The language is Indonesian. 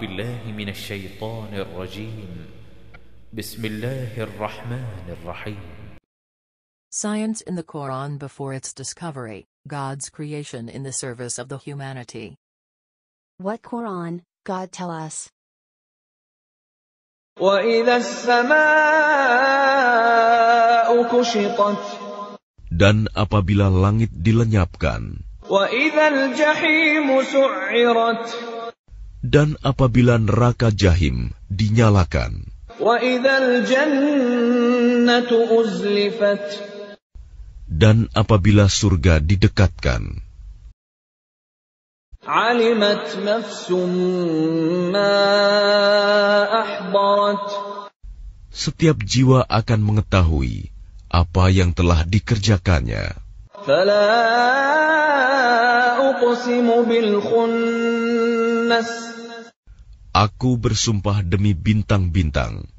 بالله من الشيطان الرجيم بسم الله الرحمن الرحيم Science in the Quran before its discovery, God's creation in the service of the humanity. What Quran, God tell us. Dan apabila langit dilenyapkan. وَإِذَا الْجَحِيمُ سُعِّرَتْ dan apabila neraka jahim dinyalakan. Dan apabila surga didekatkan. Setiap jiwa akan mengetahui apa yang telah dikerjakannya. Fala uqsimu bil khunnas Aku bersumpah demi bintang-bintang